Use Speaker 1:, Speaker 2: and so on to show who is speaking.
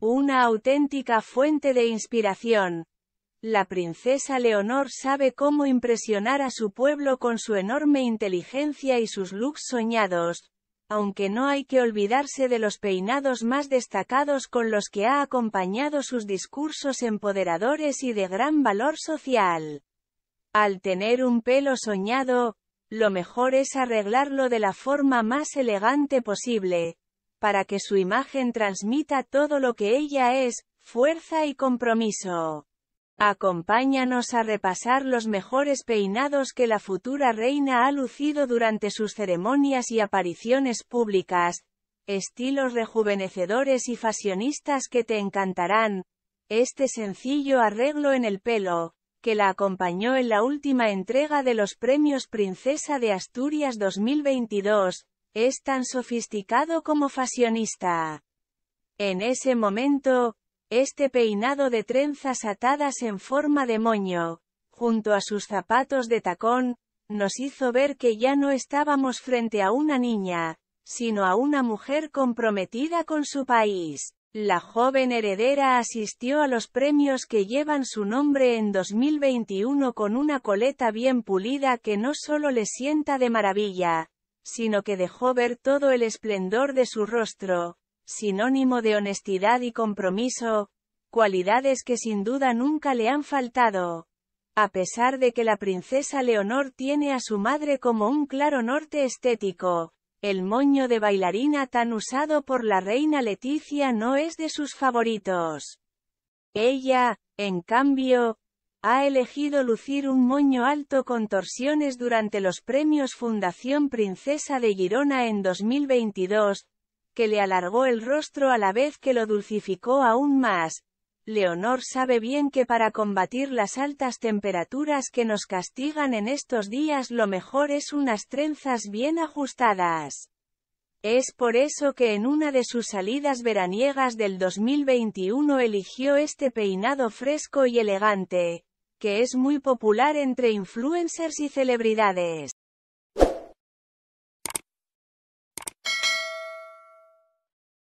Speaker 1: Una auténtica fuente de inspiración. La princesa Leonor sabe cómo impresionar a su pueblo con su enorme inteligencia y sus looks soñados, aunque no hay que olvidarse de los peinados más destacados con los que ha acompañado sus discursos empoderadores y de gran valor social. Al tener un pelo soñado, lo mejor es arreglarlo de la forma más elegante posible, para que su imagen transmita todo lo que ella es, fuerza y compromiso. Acompáñanos a repasar los mejores peinados que la futura reina ha lucido durante sus ceremonias y apariciones públicas, estilos rejuvenecedores y fashionistas que te encantarán. Este sencillo arreglo en el pelo, que la acompañó en la última entrega de los Premios Princesa de Asturias 2022, es tan sofisticado como fashionista. En ese momento, este peinado de trenzas atadas en forma de moño, junto a sus zapatos de tacón, nos hizo ver que ya no estábamos frente a una niña, sino a una mujer comprometida con su país. La joven heredera asistió a los premios que llevan su nombre en 2021 con una coleta bien pulida que no solo le sienta de maravilla, sino que dejó ver todo el esplendor de su rostro, sinónimo de honestidad y compromiso, cualidades que sin duda nunca le han faltado. A pesar de que la princesa Leonor tiene a su madre como un claro norte estético, el moño de bailarina tan usado por la reina Leticia no es de sus favoritos. Ella, en cambio, ha elegido lucir un moño alto con torsiones durante los premios Fundación Princesa de Girona en 2022, que le alargó el rostro a la vez que lo dulcificó aún más. Leonor sabe bien que para combatir las altas temperaturas que nos castigan en estos días lo mejor es unas trenzas bien ajustadas. Es por eso que en una de sus salidas veraniegas del 2021 eligió este peinado fresco y elegante, que es muy popular entre influencers y celebridades.